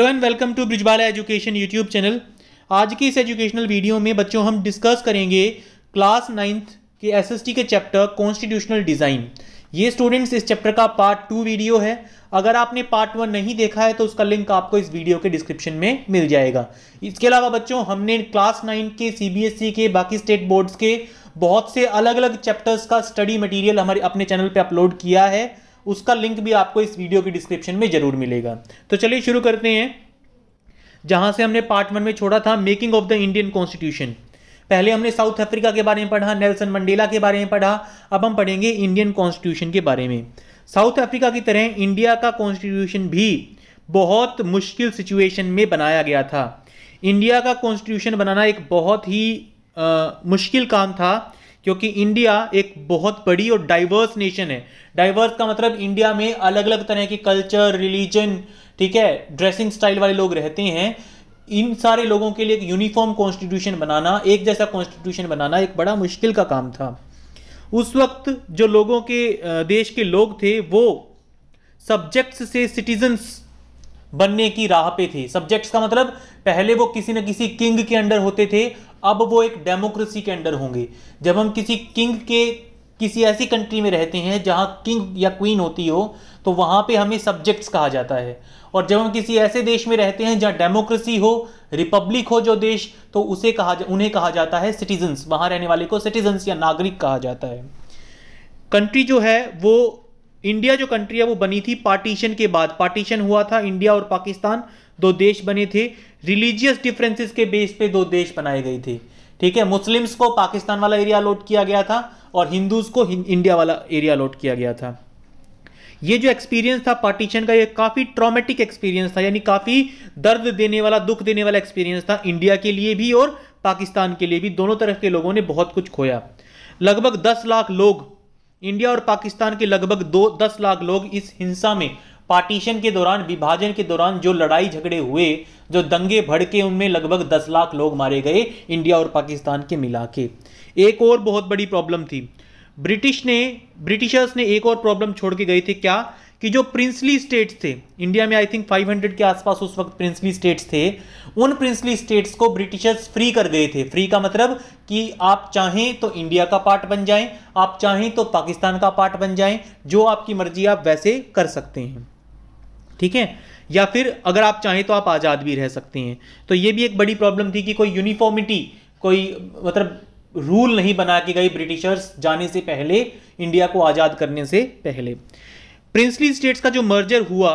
Hello and welcome to Brijbala education YouTube channel आज की इस एजुकेशनल वीडियो में बच्चों हम डिस्कस करेंगे क्लास नाइन्थ के एसएसटी के चैप्टर कॉन्स्टिट्यूशनल डिज़ाइन ये स्टूडेंट्स इस चैप्टर का पार्ट टू वीडियो है अगर आपने पार्ट वन नहीं देखा है तो उसका लिंक आपको इस वीडियो के डिस्क्रिप्शन में मिल जाएगा इसके अलावा बच्चों हमने क्लास नाइन के सीबीएसई e के बाकी स्टेट बोर्ड्स के बहुत से अलग अलग चैप्टर्स का स्टडी मटीरियल हमारे अपने चैनल पर अपलोड किया है उसका लिंक भी आपको इस वीडियो की डिस्क्रिप्शन में जरूर मिलेगा तो चलिए शुरू करते हैं जहां से हमने पार्ट वन में छोड़ा था making of the Indian constitution पहले हमने साउथ अफ्रीका के बारे में पढ़ा नेल्सन मंडेला के बारे में पढ़ा अब हम पढ़ेंगे इंडियन कॉन्स्टिट्यूशन के बारे में साउथ अफ्रीका की तरह इंडिया का कॉन्स्टिट्यूशन भी बहुत मुश्किल सिचुएशन में बनाया गया था इंडिया का कॉन्स्टिट्यूशन बनाना एक बहुत ही आ, मुश्किल काम था क्योंकि इंडिया एक बहुत बड़ी और डाइवर्स नेशन है डाइवर्स का मतलब इंडिया में अलग अलग तरह के कल्चर रिलीजन ठीक है ड्रेसिंग स्टाइल वाले लोग रहते हैं इन सारे लोगों के लिए एक यूनिफॉर्म कॉन्स्टिट्यूशन बनाना एक जैसा कॉन्स्टिट्यूशन बनाना एक बड़ा मुश्किल का काम था उस वक्त जो लोगों के देश के लोग थे वो सब्जेक्ट्स से सिटीजन्स बनने की राह पे थे सब्जेक्ट्स का मतलब पहले वो किसी न किसी किंग के अंडर होते थे अब वो एक डेमोक्रेसी के अंडर होंगे जब हम किसी किंग के किसी ऐसी कंट्री में रहते हैं जहाँ किंग या क्वीन होती हो तो वहाँ पे हमें सब्जेक्ट्स कहा जाता है और जब हम किसी ऐसे देश में रहते हैं जहाँ डेमोक्रेसी हो रिपब्लिक हो जो देश तो उसे कहा उन्हें कहा जाता है सिटीजन्स वहाँ रहने वाले को सिटीजन्स या नागरिक कहा जाता है कंट्री जो है वो इंडिया जो कंट्री है वो बनी थी पार्टीशन के बाद पार्टीशन हुआ था इंडिया और पाकिस्तान दो देश बने थे रिलीजियस डिफरेंसेस के बेस पे दो देश बनाए गए थे ठीक है मुस्लिम्स को पाकिस्तान वाला एरिया अलॉट किया गया था और हिंदूज को इंडिया वाला एरिया अलॉट किया गया था ये जो एक्सपीरियंस था पार्टीशन का ये काफ़ी ट्रॉमेटिक एक्सपीरियंस था यानी काफ़ी दर्द देने वाला दुख देने वाला एक्सपीरियंस था इंडिया के लिए भी और पाकिस्तान के लिए भी दोनों तरफ के लोगों ने बहुत कुछ खोया लगभग दस लाख लोग इंडिया और पाकिस्तान के लगभग दो दस लाख लोग इस हिंसा में पार्टीशन के दौरान विभाजन के दौरान जो लड़ाई झगड़े हुए जो दंगे भड़के उनमें लगभग दस लाख लोग मारे गए इंडिया और पाकिस्तान के मिला के एक और बहुत बड़ी प्रॉब्लम थी ब्रिटिश ने ब्रिटिशर्स ने एक और प्रॉब्लम छोड़ के गए थे क्या कि जो प्रिंसली स्टेट्स थे इंडिया में आई थिंक 500 के आसपास उस वक्त प्रिंसली स्टेट्स थे उन प्रिंसली स्टेट्स को ब्रिटिशर्स फ्री कर गए थे फ्री का मतलब कि आप चाहें तो इंडिया का पार्ट बन जाएं आप चाहें तो पाकिस्तान का पार्ट बन जाएं जो आपकी मर्जी आप वैसे कर सकते हैं ठीक है या फिर अगर आप चाहें तो आप आज़ाद भी रह सकते हैं तो ये भी एक बड़ी प्रॉब्लम थी कि कोई यूनिफॉर्मिटी कोई मतलब रूल नहीं बना के गई ब्रिटिशर्स जाने से पहले इंडिया को आज़ाद करने से पहले प्रिंसली स्टेट्स का जो मर्जर हुआ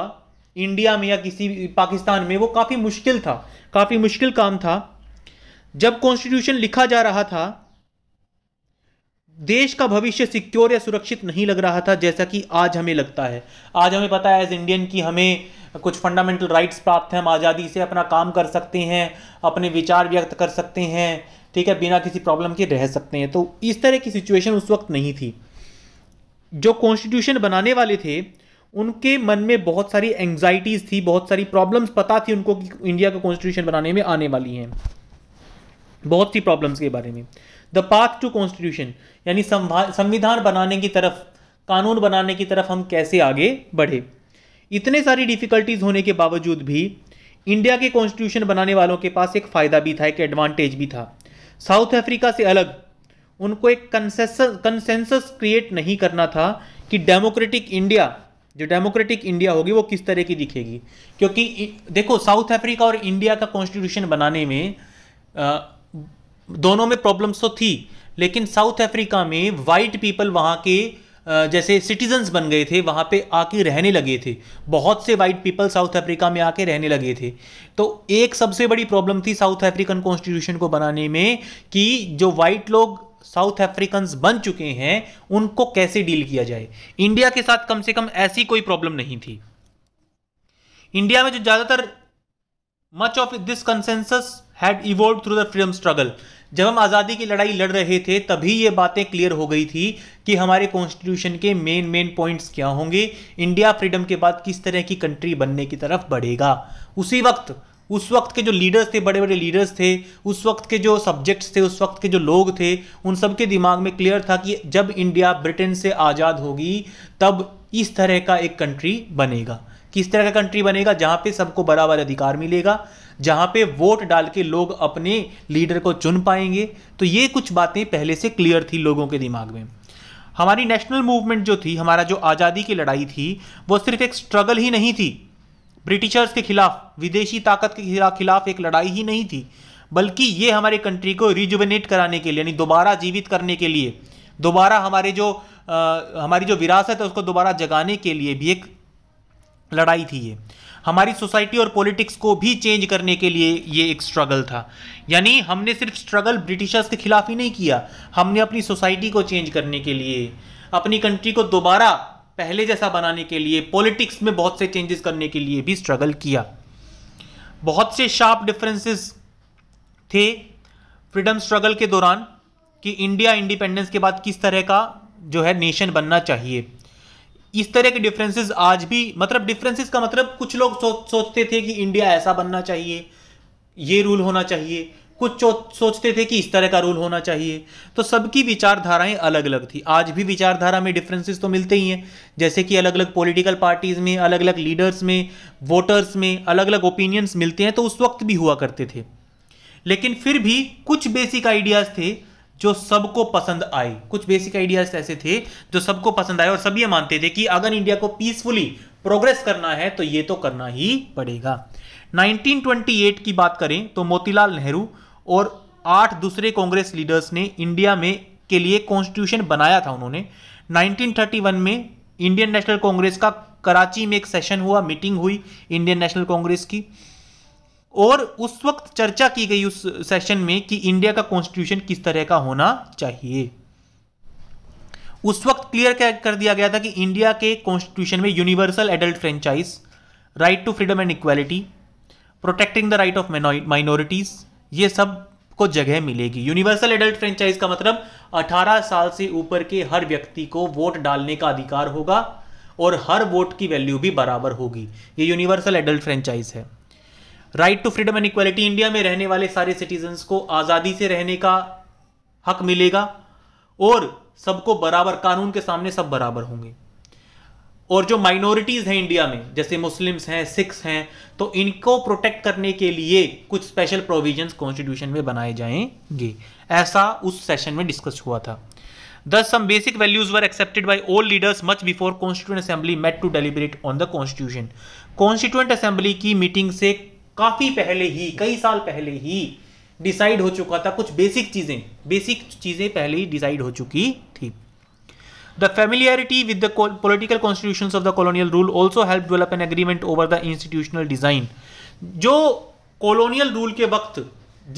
इंडिया में या किसी पाकिस्तान में वो काफ़ी मुश्किल था काफ़ी मुश्किल काम था जब कॉन्स्टिट्यूशन लिखा जा रहा था देश का भविष्य सिक्योर या सुरक्षित नहीं लग रहा था जैसा कि आज हमें लगता है आज हमें पता है एज इंडियन की हमें कुछ फंडामेंटल राइट्स प्राप्त हैं हम आज़ादी से अपना काम कर सकते हैं अपने विचार व्यक्त कर सकते हैं ठीक है बिना किसी प्रॉब्लम के रह सकते हैं तो इस तरह की सिचुएशन उस वक्त नहीं थी जो कॉन्स्टिट्यूशन बनाने वाले थे उनके मन में बहुत सारी एंग्जाइटीज़ थी बहुत सारी प्रॉब्लम्स पता थी उनको कि इंडिया का कॉन्स्टिट्यूशन बनाने में आने वाली हैं बहुत सी प्रॉब्लम्स के बारे में द पाथ टू कॉन्स्टिट्यूशन यानी संविधान बनाने की तरफ कानून बनाने की तरफ हम कैसे आगे बढ़े इतने सारी डिफ़िकल्टीज होने के बावजूद भी इंडिया के कॉन्स्टिट्यूशन बनाने वालों के पास एक फ़ायदा भी था एक एडवांटेज भी था साउथ अफ्रीका से अलग उनको एक कंसेंसस क्रिएट नहीं करना था कि डेमोक्रेटिक इंडिया जो डेमोक्रेटिक इंडिया होगी वो किस तरह की दिखेगी क्योंकि देखो साउथ अफ्रीका और इंडिया का कॉन्स्टिट्यूशन बनाने में आ, दोनों में प्रॉब्लम्स तो थी लेकिन साउथ अफ्रीका में वाइट पीपल वहाँ के जैसे सिटीजन्स बन गए थे वहाँ पे आके रहने लगे थे बहुत से वाइट पीपल साउथ अफ्रीका में आके रहने लगे थे तो एक सबसे बड़ी प्रॉब्लम थी साउथ अफ्रीकन कॉन्स्टिट्यूशन को बनाने में कि जो वाइट लोग साउथ अफ्रीकन्स बन चुके हैं उनको कैसे डील किया जाए इंडिया के साथ कम से कम ऐसी कोई प्रॉब्लम नहीं थी इंडिया में जो ज़्यादातर much of this consensus had evolve through the freedom struggle जब हम आज़ादी की लड़ाई लड़ रहे थे तभी ये बातें क्लियर हो गई थी कि हमारे कॉन्स्टिट्यूशन के मेन मेन पॉइंट्स क्या होंगे इंडिया फ्रीडम के बाद किस तरह की कंट्री बनने की तरफ बढ़ेगा उसी वक्त उस वक्त के जो लीडर्स थे बड़े बड़े लीडर्स थे उस वक्त के जो सब्जेक्ट्स थे उस वक्त के जो लोग थे उन सब के दिमाग में क्लियर था कि जब इंडिया ब्रिटेन से आज़ाद होगी तब इस तरह का एक कंट्री बनेगा किस तरह का कंट्री बनेगा जहां पे सबको बराबर अधिकार मिलेगा जहां पे वोट डाल के लोग अपने लीडर को चुन पाएंगे तो ये कुछ बातें पहले से क्लियर थी लोगों के दिमाग में हमारी नेशनल मूवमेंट जो थी हमारा जो आज़ादी की लड़ाई थी वो सिर्फ एक स्ट्रगल ही नहीं थी ब्रिटिशर्स के खिलाफ विदेशी ताकत के खिलाफ एक लड़ाई ही नहीं थी बल्कि ये हमारे कंट्री को रिजुबनेट कराने के लिए यानी दोबारा जीवित करने के लिए दोबारा हमारे जो आ, हमारी जो विरासत है उसको दोबारा जगाने के लिए भी एक लड़ाई थी ये हमारी सोसाइटी और पॉलिटिक्स को भी चेंज करने के लिए ये एक स्ट्रगल था यानी हमने सिर्फ स्ट्रगल ब्रिटिशर्स के खिलाफ ही नहीं किया हमने अपनी सोसाइटी को चेंज करने के लिए अपनी कंट्री को दोबारा पहले जैसा बनाने के लिए पॉलिटिक्स में बहुत से चेंजेस करने के लिए भी स्ट्रगल किया बहुत से शार्प डिफरेंसेस थे फ्रीडम स्ट्रगल के दौरान कि इंडिया इंडिपेंडेंस के बाद किस तरह का जो है नेशन बनना चाहिए इस तरह के डिफरेंसेस आज भी मतलब डिफरेंसेस का मतलब कुछ लोग सो, सोचते थे कि इंडिया ऐसा बनना चाहिए ये रूल होना चाहिए कुछ सोचते थे कि इस तरह का रूल होना चाहिए तो सबकी विचारधाराएं अलग अलग थी आज भी विचारधारा में डिफरेंसेस तो मिलते ही हैं जैसे कि अलग अलग पॉलिटिकल पार्टीज़ में अलग अलग लीडर्स में वोटर्स में अलग अलग ओपिनियंस मिलते हैं तो उस वक्त भी हुआ करते थे लेकिन फिर भी कुछ बेसिक आइडियाज़ थे जो सबको पसंद आए कुछ बेसिक आइडियाज ऐसे थे जो सबको पसंद आए और सब ये मानते थे कि अगर इंडिया को पीसफुली प्रोग्रेस करना है तो ये तो करना ही पड़ेगा 1928 की बात करें तो मोतीलाल नेहरू और आठ दूसरे कांग्रेस लीडर्स ने इंडिया में के लिए कॉन्स्टिट्यूशन बनाया था उन्होंने 1931 में इंडियन नेशनल कांग्रेस का कराची में एक सेशन हुआ मीटिंग हुई इंडियन नेशनल कांग्रेस की और उस वक्त चर्चा की गई उस सेशन में कि इंडिया का कॉन्स्टिट्यूशन किस तरह का होना चाहिए उस वक्त क्लियर कर दिया गया था कि इंडिया के कॉन्स्टिट्यूशन में universal adult franchise right to freedom and equality protecting the right of minorities ये सब को जगह मिलेगी यूनिवर्सल एडल्ट फ्रेंचाइज का मतलब 18 साल से ऊपर के हर व्यक्ति को वोट डालने का अधिकार होगा और हर वोट की वैल्यू भी बराबर होगी ये यूनिवर्सल एडल्ट फ्रेंचाइज है right to freedom and equality India में रहने वाले सारे सिटीजन्स को आज़ादी से रहने का हक मिलेगा और सबको बराबर कानून के सामने सब बराबर होंगे और जो माइनॉरिटीज़ हैं इंडिया में जैसे मुस्लिम्स हैं सिख्स हैं तो इनको प्रोटेक्ट करने के लिए कुछ स्पेशल प्रोविजंस कॉन्स्टिट्यूशन में बनाए जाएंगे ऐसा उस सेशन में डिस्कस हुआ था thus some basic values were accepted by all leaders much before constituent assembly met to deliberate on the constitution constituent assembly की मीटिंग से काफी पहले ही कई साल पहले ही डिसाइड हो चुका था कुछ बेसिक चीजें बेसिक चीजें पहले ही डिसाइड हो चुकी थी the familiarity with the political constitution of the colonial rule also help develop an agreement over the institutional design जो कॉलोनियल रूल के वक्त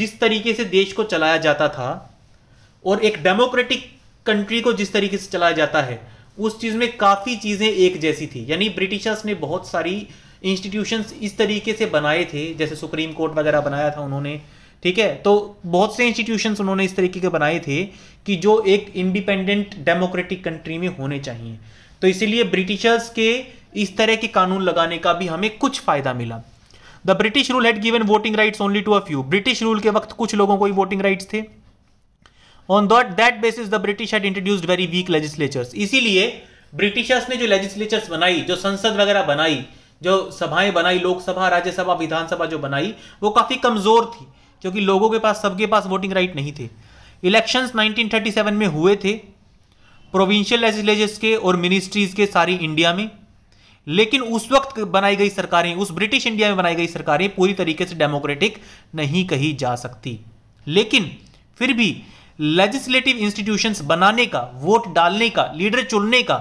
जिस तरीके से देश को चलाया जाता था और एक डेमोक्रेटिक कंट्री को जिस तरीके से चलाया जाता है उस चीज में काफी चीजें एक जैसी थी यानी ब्रिटिशर्स ने बहुत सारी इंस्टीट्यूशंस इस तरीके से बनाए थे जैसे सुप्रीम कोर्ट वगैरह बनाया था उन्होंने ठीक है तो बहुत से इंस्टीट्यूशंस उन्होंने इस तरीके के बनाए थे कि जो एक इंडिपेंडेंट डेमोक्रेटिक कंट्री में होने चाहिए तो इसीलिए ब्रिटिशर्स के इस तरह के कानून लगाने का भी हमें कुछ फायदा मिला the British rule had given voting rights only to a few British rule के वक्त कुछ लोगों को ही वोटिंग राइट्स थे on that that basis the British had introduced very weak legislatures इसीलिए ब्रिटिशर्स ने जो लेजिस्लेचर्स बनाई जो संसद वगैरह बनाई जो सभाएं बनाई लोकसभा राज्यसभा विधानसभा जो बनाई वो काफ़ी कमज़ोर थी क्योंकि लोगों के पास सबके पास वोटिंग राइट नहीं थे इलेक्शंस 1937 में हुए थे प्रोविंशियल लेजिस्लेचर्स के और मिनिस्ट्रीज के सारी इंडिया में लेकिन उस वक्त बनाई गई सरकारें उस ब्रिटिश इंडिया में बनाई गई सरकारें पूरी तरीके से डेमोक्रेटिक नहीं कही जा सकती लेकिन फिर भी लेजिस्लेटिव इंस्टीट्यूशंस बनाने का वोट डालने का लीडर चुनने का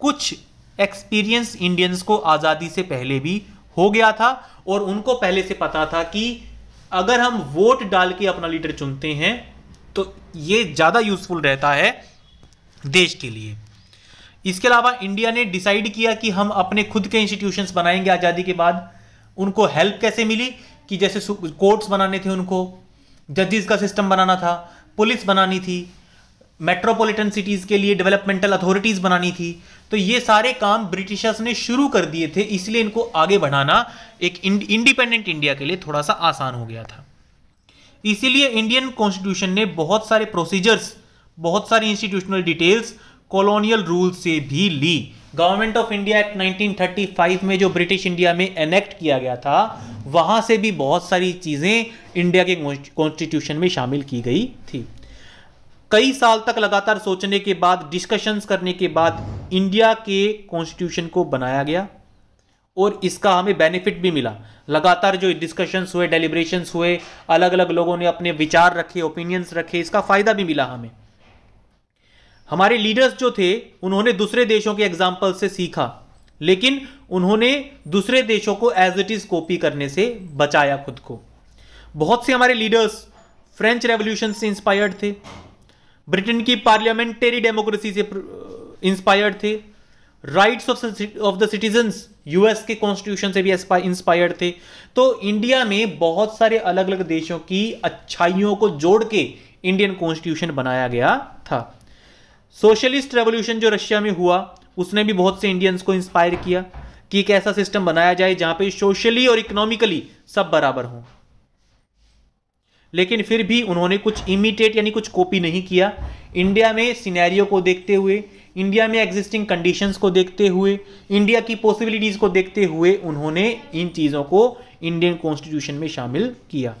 कुछ एक्सपीरियंस इंडियंस को आज़ादी से पहले भी हो गया था और उनको पहले से पता था कि अगर हम वोट डाल के अपना लीडर चुनते हैं तो ये ज़्यादा यूज़फुल रहता है देश के लिए इसके अलावा इंडिया ने डिसाइड किया कि हम अपने खुद के इंस्टीट्यूशंस बनाएंगे आज़ादी के बाद उनको हेल्प कैसे मिली कि जैसे कोर्ट्स बनाने थे उनको जजेस का सिस्टम बनाना था पुलिस बनानी थी मेट्रोपॉलिटन सिटीज़ के लिए डेवलपमेंटल अथॉरिटीज़ बनानी थी तो ये सारे काम ब्रिटिशर्स ने शुरू कर दिए थे इसलिए इनको आगे बढ़ाना एक इंडिपेंडेंट इंडिया के लिए थोड़ा सा आसान हो गया था इसीलिए इंडियन कॉन्स्टिट्यूशन ने बहुत सारे प्रोसीजर्स बहुत सारी इंस्टीट्यूशनल डिटेल्स कॉलोनियल रूल से भी ली गवर्नमेंट ऑफ इंडिया एक्ट 1935 में जो ब्रिटिश इंडिया में एनेक्ट किया गया था वहाँ से भी बहुत सारी चीज़ें इंडिया के कॉन्स्टिट्यूशन में शामिल की गई थी कई साल तक लगातार सोचने के बाद डिस्कशंस करने के बाद इंडिया के कॉन्स्टिट्यूशन को बनाया गया और इसका हमें बेनिफिट भी मिला लगातार जो डिस्कशंस हुए डेलिब्रेशंस हुए अलग अलग लोगों ने अपने विचार रखे ओपिनियंस रखे इसका फ़ायदा भी मिला हमें हमारे लीडर्स जो थे उन्होंने दूसरे देशों के एग्जाम्पल से सीखा लेकिन उन्होंने दूसरे देशों को एज इट इज़ कॉपी करने से बचाया खुद को बहुत से हमारे लीडर्स फ्रेंच रेवोल्यूशन से इंस्पायर्ड थे ब्रिटेन की पार्लियामेंटेरी डेमोक्रेसी से इंस्पायर्ड थे rights of of the citizens US के कॉन्स्टिट्यूशन से भी इंस्पायर्ड थे तो इंडिया में बहुत सारे अलग अलग देशों की अच्छाइयों को जोड़ के इंडियन कॉन्स्टिट्यूशन बनाया गया था सोशलिस्ट रेवोल्यूशन जो रशिया में हुआ उसने भी बहुत से इंडियंस को इंस्पायर किया कि एक ऐसा सिस्टम बनाया जाए जहां पे सोशली और इकोनॉमिकली सब बराबर हों लेकिन फिर भी उन्होंने कुछ इमिटेट यानी कुछ कॉपी नहीं किया इंडिया में सिनेरियो को देखते हुए इंडिया में एग्जिस्टिंग कंडीशंस को देखते हुए इंडिया की पॉसिबिलिटीज़ को देखते हुए उन्होंने इन चीज़ों को इंडियन कॉन्स्टिट्यूशन में शामिल किया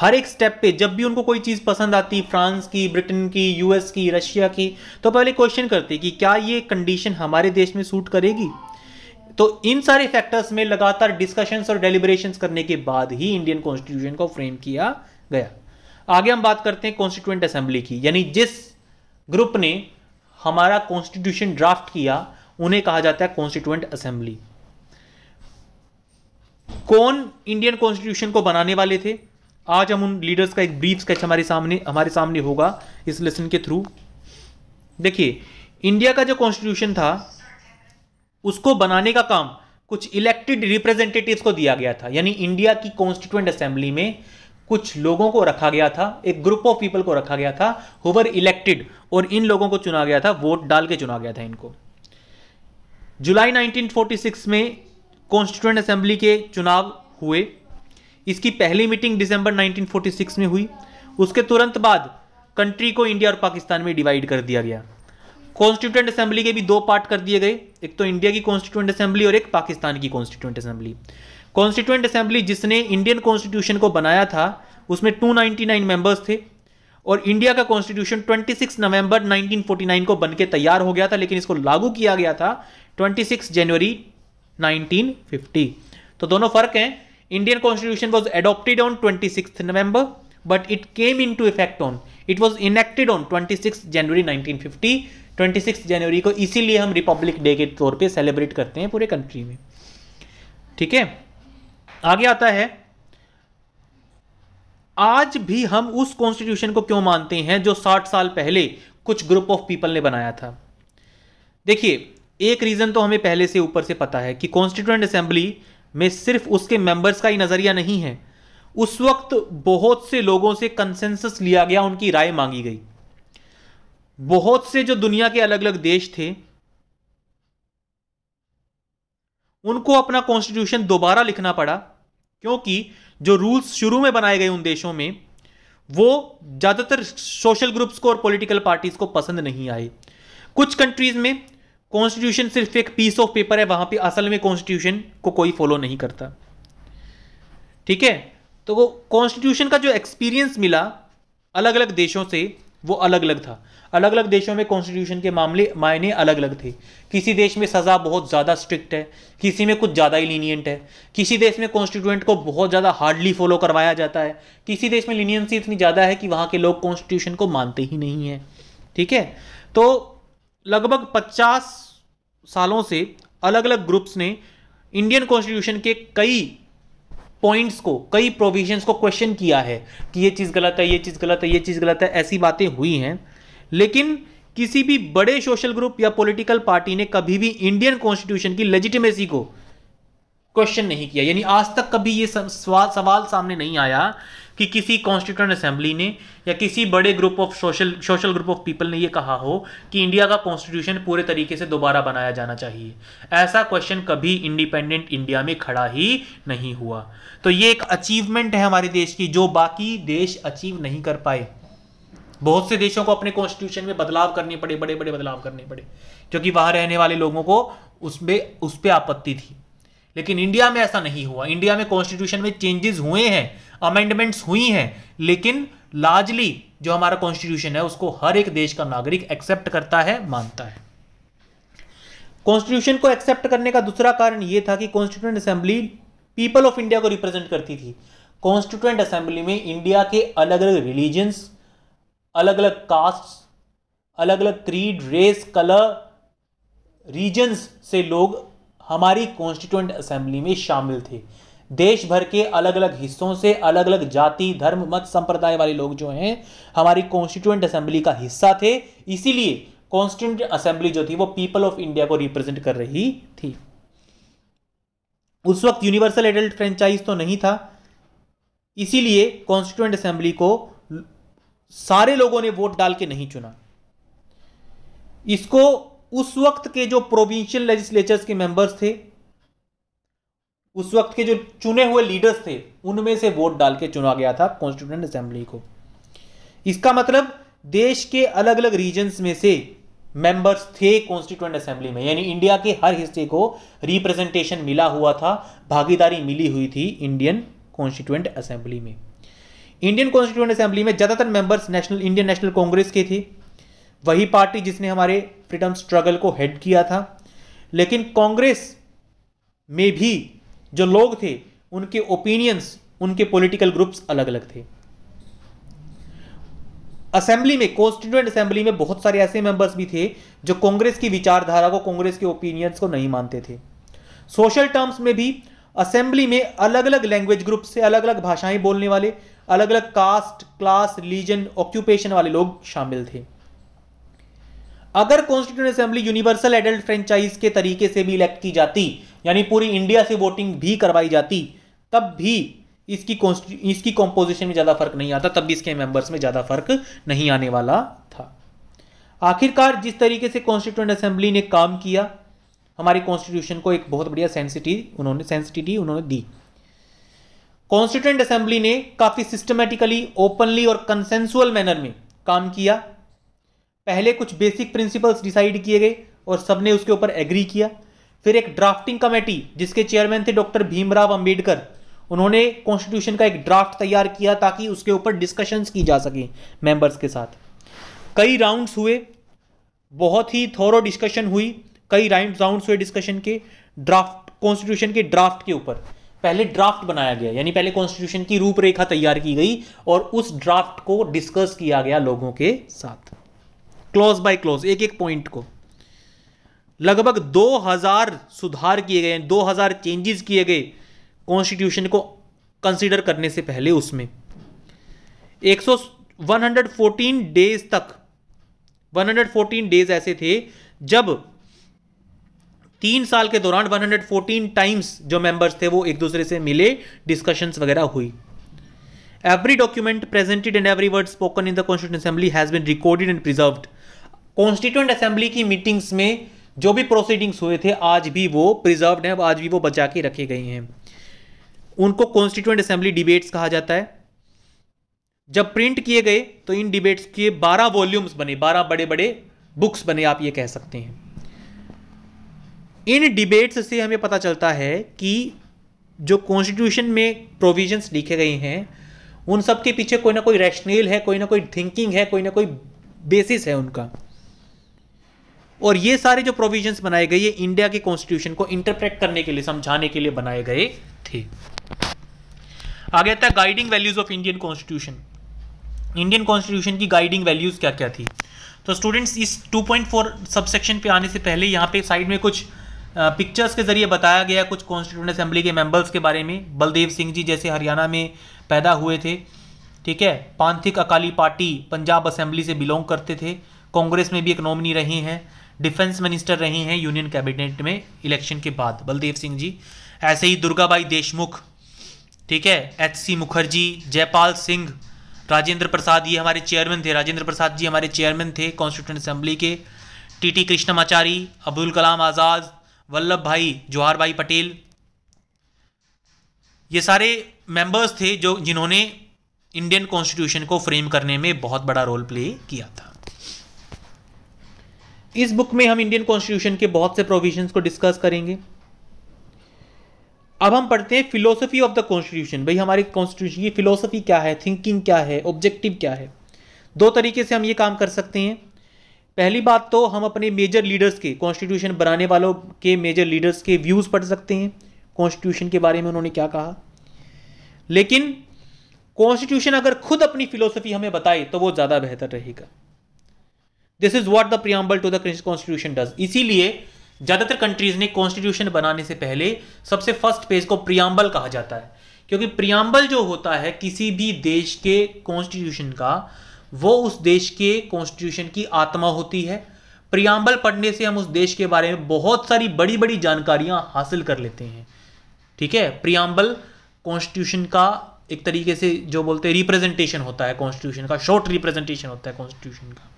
हर एक स्टेप पे जब भी उनको कोई चीज़ पसंद आती फ्रांस की ब्रिटेन की यूएस की रशिया की तो पहले क्वेश्चन करते कि क्या ये कंडीशन हमारे देश में सूट करेगी तो इन सारे फैक्टर्स में लगातार डिस्कशन और डेलिब्रेशन करने के बाद ही इंडियन कॉन्स्टिट्यूशन को फ्रेम किया गया आगे हम बात करते हैं कॉन्स्टिट्यूंट असेंबली की यानी जिस ग्रुप ने हमारा कॉन्स्टिट्यूशन ड्राफ्ट किया उन्हें कहा जाता है कॉन्स्टिट्यूंट असेंबली कौन इंडियन कॉन्स्टिट्यूशन को बनाने वाले थे आज हम उन लीडर्स का एक ब्रीफ स्केच हमारे सामने हमारे सामने होगा इस लेसन के थ्रू देखिए इंडिया का जो कॉन्स्टिट्यूशन था उसको बनाने का काम कुछ इलेक्टेड रिप्रेजेंटेटिव्स को दिया गया था यानी इंडिया की कॉन्स्टिट्यूंट असेंबली में कुछ लोगों को रखा गया था एक ग्रुप ऑफ पीपल को रखा गया था हुवर इलेक्टेड और इन लोगों को चुना गया था वोट डाल के चुना गया था इनको जुलाई 1946 में कॉन्स्टिट्यूंट असेंबली के चुनाव हुए इसकी पहली मीटिंग दिसंबर 1946 में हुई उसके तुरंत बाद कंट्री को इंडिया और पाकिस्तान में डिवाइड कर दिया गया कॉन्स्टिट्यूंट असेंबली के भी दो पार्ट कर दिए गए एक तो इंडिया की कॉन्स्टिट्यूंट असेंबली और एक पाकिस्तान की कॉन्स्टिट्यूंट असेंबली कॉन्स्टिट्यूंट असेंबली जिसने इंडियन कॉन्स्टिट्यूशन को बनाया था उसमें 299 मेंबर्स थे और इंडिया का कॉन्स्टिट्यूशन 26 नवंबर 1949 को बनके तैयार हो गया था लेकिन इसको लागू किया गया था 26 जनवरी 1950 तो दोनों फर्क हैं Indian constitution was adopted on 26 November but it came into effect on it was enacted on 26 January 1950 fifty 26 जनवरी को इसीलिए हम रिपब्लिक डे के तौर पे सेलिब्रेट करते हैं पूरे कंट्री में ठीक है आगे आता है आज भी हम उस कॉन्स्टिट्यूशन को क्यों मानते हैं जो 60 साल पहले कुछ ग्रुप ऑफ पीपल ने बनाया था देखिए एक रीज़न तो हमें पहले से ऊपर से पता है कि कॉन्स्टिट्यूंट असेंबली में सिर्फ उसके मेंबर्स का ही नज़रिया नहीं है उस वक्त बहुत से लोगों से कंसेंसस लिया गया उनकी राय मांगी गई बहुत से जो दुनिया के अलग अलग देश थे उनको अपना कॉन्स्टिट्यूशन दोबारा लिखना पड़ा क्योंकि जो रूल्स शुरू में बनाए गए उन देशों में वो ज़्यादातर सोशल ग्रुप्स को और पॉलिटिकल पार्टीज़ को पसंद नहीं आए कुछ कंट्रीज़ में कॉन्स्टिट्यूशन सिर्फ एक पीस ऑफ पेपर है वहां पे असल में कॉन्स्टिट्यूशन को कोई फॉलो नहीं करता ठीक है तो वो कॉन्स्टिट्यूशन का जो एक्सपीरियंस मिला अलग अलग देशों से वो अलग अलग था अलग अलग देशों में कॉन्स्टिट्यूशन के मामले मायने अलग अलग थे किसी देश में सज़ा बहुत ज़्यादा स्ट्रिक्ट है किसी में कुछ ज़्यादा ही लीनियंट है किसी देश में कॉन्स्टिट्यूएंट को बहुत ज़्यादा हार्डली फॉलो करवाया जाता है किसी देश में लीनियंसी इतनी ज़्यादा है कि वहाँ के लोग कॉन्स्टिट्यूशन को मानते ही नहीं हैं ठीक है तो लगभग पचास सालों से अलग अलग ग्रुप्स ने इंडियन कॉन्स्टिट्यूशन के कई पॉइंट्स को कई प्रोविजंस को क्वेश्चन किया है कि ये चीज़ गलत है ये चीज़ गलत है ये चीज़ गलत है ऐसी बातें हुई हैं लेकिन किसी भी बड़े सोशल ग्रुप या पॉलिटिकल पार्टी ने कभी भी इंडियन कॉन्स्टिट्यूशन की लेजिटिमेसी को क्वेश्चन नहीं किया यानी आज तक कभी ये सवाल सामने नहीं आया कि किसी कॉन्स्टिट्यूंट असेंबली ने या किसी बड़े group of social social group of people ने ये कहा हो कि इंडिया का कॉन्स्टिट्यूशन पूरे तरीके से दोबारा बनाया जाना चाहिए ऐसा क्वेश्चन कभी इंडिपेंडेंट इंडिया में खड़ा ही नहीं हुआ तो ये एक अचीवमेंट है हमारे देश की जो बाकी देश अचीव नहीं कर पाए बहुत से देशों को अपने कॉन्स्टिट्यूशन में बदलाव करने पड़े बड़े बड़े बदलाव करने पड़े क्योंकि वहां रहने वाले लोगों को उसमें उस पर आपत्ति थी लेकिन इंडिया में ऐसा नहीं हुआ इंडिया में कॉन्स्टिट्यूशन में चेंजेस हुए हैं अमेंडमेंट्स हुई हैं लेकिन लार्जली जो हमारा कॉन्स्टिट्यूशन है उसको हर एक देश का नागरिक एक्सेप्ट करता है मानता है कॉन्स्टिट्यूशन को एक्सेप्ट करने का दूसरा कारण यह था कि constituent assembly people of India को रिप्रेजेंट करती थी कॉन्स्टिट्यूंट असेंबली में इंडिया के अलग अलग रिलीजन्स अलग अलग कास्ट अलग अलग क्रीड रेस कलर रीजन्स से लोग हमारी कॉन्स्टिट्यूंट असेंबली में शामिल थे देश भर के अलग अलग हिस्सों से अलग अलग जाति धर्म मत संप्रदाय वाले लोग जो हैं हमारी कॉन्स्टिट्यूंट असेंबली का हिस्सा थे इसीलिए कॉन्स्टिट्यूंट असेंबली जो थी वो पीपल ऑफ इंडिया को रिप्रेजेंट कर रही थी उस वक्त यूनिवर्सल एडल्ट फ्रेंचाइज तो नहीं था इसीलिए कॉन्स्टिट्यूंट असेंबली को सारे लोगों ने वोट डाल के नहीं चुना इसको उस वक्त के जो प्रोविंशियल लेजिस्लेचर्स के मेंबर्स थे उस वक्त के जो चुने हुए लीडर्स थे उनमें से वोट डाल के चुना गया था कॉन्स्टिट्यूंट असेंबली को इसका मतलब देश के अलग अलग रीजन्स में से मेंबर्स थे कॉन्स्टिट्यूंट असेंबली में यानी इंडिया के हर हिस्से को रिप्रेजेंटेशन मिला हुआ था भागीदारी मिली हुई थी इंडियन कॉन्स्टिट्यूंट असेंबली में इंडियन कॉन्स्टिट्यूंट असेंबली में ज़्यादातर members national Indian national Congress के थे वही पार्टी जिसने हमारे फ्रीडम स्ट्रगल को हेड किया था लेकिन कांग्रेस में भी जो लोग थे उनके ओपिनियंस उनके पॉलिटिकल ग्रुप्स अलग अलग थे असेंबली में कॉन्स्टिट्यूंट असेंबली में बहुत सारे ऐसे मेंबर्स भी थे जो कांग्रेस की विचारधारा को कांग्रेस के ओपिनियंस को नहीं मानते थे सोशल टर्म्स में भी असेंबली में अलग अलग लैंग्वेज ग्रुप से अलग अलग भाषाएं बोलने वाले अलग अलग कास्ट क्लास रिलीजन ऑक्यूपेशन वाले लोग शामिल थे अगर constituent assembly universal adult franchise के तरीके से भी इलेक्ट की जाती यानी पूरी इंडिया से वोटिंग भी करवाई जाती तब भी इसकी इसकी कॉम्पोजिशन में ज़्यादा फर्क नहीं आता तब भी इसके मेंबर्स में ज़्यादा फर्क नहीं आने वाला था आखिरकार जिस तरीके से कॉन्स्टिट्यूंट असेंबली ने काम किया हमारे कॉन्स्टिट्यूशन को एक बहुत बढ़िया सेंसिटिव उन्होंने सेंसिटिविटी उन्होंने दी कॉन्स्टिट्यूंट असेंबली ने काफ़ी सिस्टमेटिकली ओपनली और कंसेंसुअल मैनर में काम किया पहले कुछ बेसिक प्रिंसिपल्स डिसाइड किए गए और सबने उसके ऊपर एग्री किया फिर एक ड्राफ्टिंग कमेटी जिसके चेयरमैन थे डॉक्टर भीमराव अंबेडकर उन्होंने कॉन्स्टिट्यूशन का एक ड्राफ्ट तैयार किया ताकि उसके ऊपर डिस्कशंस की जा सकें मेंबर्स के साथ कई राउंड्स हुए बहुत ही थोरो डिस्कशन हुई कई राउंड राउंड्स हुए डिस्कशन के ड्राफ्ट कॉन्स्टिट्यूशन के ड्राफ्ट के ऊपर पहले ड्राफ्ट बनाया गया यानी पहले कॉन्स्टिट्यूशन की रूपरेखा तैयार की गई और उस ड्राफ्ट को डिस्कस किया गया लोगों के साथ क्लॉज बाय क्लॉज एक एक पॉइंट को लगभग 2000 सुधार किए गए 2000 चेंजेस किए गए कॉन्स्टिट्यूशन को कंसीडर करने से पहले उसमें 100 114 डेज तक 114 डेज ऐसे थे जब तीन साल के दौरान 114 टाइम्स जो मेंबर्स थे वो एक दूसरे से मिले डिस्कशंस वगैरह हुई every document presented and every word spoken in the constituent assembly has been recorded and preserved constituent assembly की मीटिंग्स में जो भी प्रोसीडिंग्स हुए थे आज भी वो प्रिजर्व हैं आज भी वो बचा के रखे गए हैं उनको कॉन्स्टिट्यूंट असेंबली डिबेट्स कहा जाता है जब प्रिंट किए गए तो इन डिबेट्स के 12 वॉल्यूम्स बने 12 बड़े बड़े बुक्स बने आप ये कह सकते हैं इन डिबेट्स से हमें पता चलता है कि जो कॉन्स्टिट्यूशन में प्रोविजंस लिखे गए हैं उन सब के पीछे कोई ना कोई रैशनल है कोई ना कोई थिंकिंग है कोई ना कोई बेसिस है उनका और ये सारे जो प्रोविजंस बनाए गए ये इंडिया के कॉन्स्टिट्यूशन को इंटरप्रेट करने के लिए समझाने के लिए बनाए गए थे आगे आता है guiding values of Indian constitution Indian constitution की गाइडिंग वैल्यूज क्या क्या थी तो स्टूडेंट्स इस 2.4 सबसेक्शन पे आने से पहले यहाँ पे साइड में कुछ पिक्चर्स के जरिए बताया गया कुछ कॉन्स्टिट्यूंट असेंबली के मेंबर्स के बारे में बलदेव सिंह जी जैसे हरियाणा में पैदा हुए थे ठीक है पांथिक अकाली पार्टी पंजाब असेंबली से बिलोंग करते थे कांग्रेस में भी एक नॉमिनी रही हैं डिफेंस मिनिस्टर रही हैं यूनियन कैबिनेट में इलेक्शन के बाद बलदेव सिंह जी ऐसे ही दुर्गाबाई देशमुख ठीक है एच सी मुखर्जी जयपाल सिंह राजेंद्र प्रसाद ये हमारे चेयरमैन थे राजेंद्र प्रसाद जी हमारे चेयरमैन थे कॉन्स्टिट्यूंट असेंबली के टी टी कृष्णमाचारी अब्दुल कलाम आज़ाद वल्लभ भाई जवाहर भाई पटेल ये सारे मेंबर्स थे जो जिन्होंने इंडियन कॉन्स्टिट्यूशन को फ्रेम करने में बहुत बड़ा रोल प्ले किया था इस बुक में हम इंडियन कॉन्स्टिट्यूशन के बहुत से प्रोविजंस को डिस्कस करेंगे अब हम पढ़ते हैं फिलोसफी ऑफ द कॉन्स्टिट्यूशन भाई हमारे कॉन्स्टिट्यूशन की फिलोसफी क्या है थिंकिंग क्या है ऑब्जेक्टिव क्या है दो तरीके से हम ये काम कर सकते हैं पहली बात तो हम अपने मेजर लीडर्स के कॉन्स्टिट्यूशन बनाने वालों के मेजर लीडर्स के व्यूज़ पढ़ सकते हैं कॉन्स्टिट्यूशन के बारे में उन्होंने क्या कहा लेकिन कॉन्स्टिट्यूशन अगर खुद अपनी फिलोसफी हमें बताए तो वो ज़्यादा बेहतर रहेगा this is what the preamble to the constitution does इसीलिए ज़्यादातर कंट्रीज़ ने कॉन्स्टिट्यूशन बनाने से पहले सबसे फर्स्ट पेज को प्रियाम्बल कहा जाता है क्योंकि प्रियाम्बल जो होता है किसी भी देश के कॉन्स्टिट्यूशन का वो उस देश के कॉन्स्टिट्यूशन की आत्मा होती है प्रियाम्बल पढ़ने से हम उस देश के बारे में बहुत सारी बड़ी बड़ी जानकारियां हासिल कर लेते हैं ठीक है प्रियाम्बल कॉन्स्टिट्यूशन का एक तरीके से जो बोलते हैं रिप्रेजेंटेशन होता है कॉन्स्टिट्यूशन का शॉर्ट रिप्रेजेंटेशन होता है कॉन्स्टिट्यूशन का